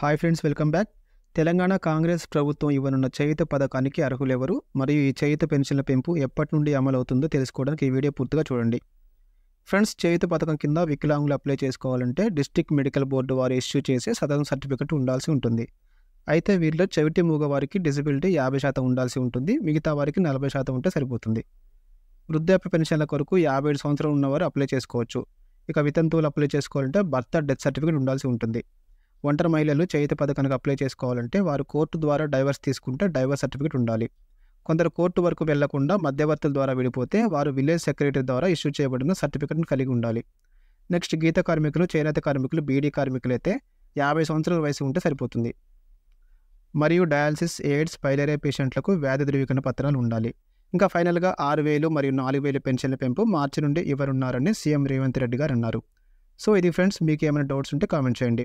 hi friends welcome back Telangana Congress ప్రభుత్వం ఇవ్వనున్న చేయుత పథకానికి అర్హులెవరు మరియు ఈ చేయుత పెన్షన్ల పెంపు ఎప్పటి నుండి అమలవుతుందో తెలుసుకోవడానికి ఈ వీడియో పూర్తిగా చూడండి ఫ్రెండ్స్ చేయుత పథకం కింద వికలాంగులు అప్లై చేసుకోవాలంటే డిస్టిక్ మెడికల్ బోర్డు వారు ఇష్యూ చేసే సదన సర్టిఫికెట్ ఉండాల్సి ఉంటుంది అయితే వీరిలో చెవిటి మూగ వారికి డిసబిలిటీ యాభై శాతం ఉండాల్సి ఉంటుంది మిగతా వారికి నలభై శాతం ఉంటే సరిపోతుంది వృద్ధాప్య పెన్షన్ల కొరకు యాభై ఏడు సంవత్సరాలు ఉన్నవారు అప్లై చేసుకోవచ్చు ఇక వితంతువులు అప్లై చేసుకోవాలంటే భర్త డెత్ సర్టిఫికేట్ ఉండాల్సి ఉంటుంది ఒంటరి మహిళలు చేయుత పథకానికి అప్లై చేసుకోవాలంటే వారు కోర్టు ద్వారా డైవర్స్ తీసుకుంటే డైవర్స్ సర్టిఫికేట్ ఉండాలి కొందరు కోర్టు వరకు వెళ్లకుండా మధ్యవర్తుల ద్వారా విడిపోతే వారు విలేజ్ సెక్రటరీ ద్వారా ఇష్యూ చేయబడిన సర్టిఫికేట్ను కలిగి ఉండాలి నెక్స్ట్ గీత కార్మికులు చేనేత కార్మికులు బీడీ కార్మికులైతే యాభై సంవత్సరాల వయసు ఉంటే సరిపోతుంది మరియు డయాలసిస్ ఎయిడ్స్ పైలేరియా పేషెంట్లకు వ్యాధి ధృవీకరణ పత్రాలు ఉండాలి ఇంకా ఫైనల్గా ఆరు వేలు మరియు నాలుగు వేలు పెన్షన్ల పెంపు మార్చి నుండి ఇవ్వనున్నారని సీఎం రేవంత్ రెడ్డి గారు అన్నారు సో ఇది ఫ్రెండ్స్ మీకు ఏమైనా డౌట్స్ ఉంటే కామెంట్ చేయండి